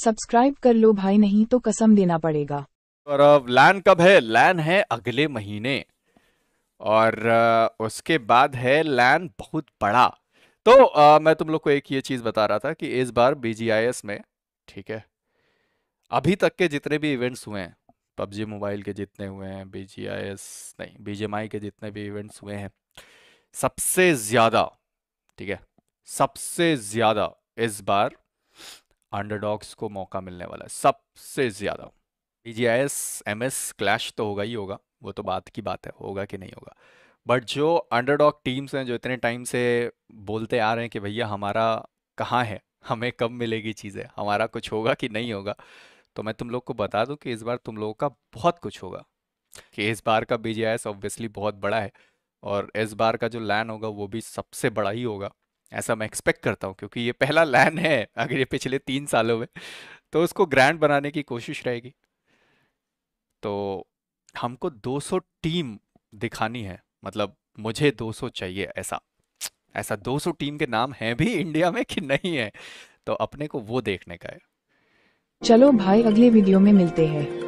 subscribe कर लो भाई नहीं तो कसम देना पड़ेगा और अब लैन कब है लैन है अगले महीने और उसके बाद है लैन बहुत बड़ा तो आ, मैं तुम लोग को एक ये चीज़ बता रहा था कि इस बार बीजीआईएस में ठीक है अभी तक के जितने भी इवेंट्स हुए हैं पबजी मोबाइल के जितने हुए हैं बीजीआईएस नहीं बीजेएमआई के जितने भी इवेंट्स हुए हैं सबसे ज़्यादा ठीक है सबसे ज़्यादा इस बार अंडरडॉग्स को मौका मिलने वाला है सबसे ज़्यादा B G I S M S clash तो होगा ही होगा वो तो बात की बात है होगा कि नहीं होगा बट जो अंडरडॉग टीम्स हैं जो इतने टाइम से बोलते आ रहे हैं कि भैया हमारा कहाँ है हमें कब मिलेगी चीज़ें हमारा कुछ होगा कि नहीं होगा तो मैं तुम लोग को बता दूं कि इस बार तुम लोगों का बहुत कुछ होगा कि इस बार का B G I S obviously बहुत बड़ा है और इस बार का जो लैन होगा वो भी सबसे बड़ा ही होगा ऐसा मैं एक्सपेक्ट करता हूँ क्योंकि ये पहला लैन है अगर ये पिछले तीन सालों में तो उसको ग्रैंड बनाने की कोशिश रहेगी तो हमको 200 टीम दिखानी है मतलब मुझे 200 चाहिए ऐसा ऐसा 200 टीम के नाम है भी इंडिया में कि नहीं है तो अपने को वो देखने का है चलो भाई अगले वीडियो में मिलते हैं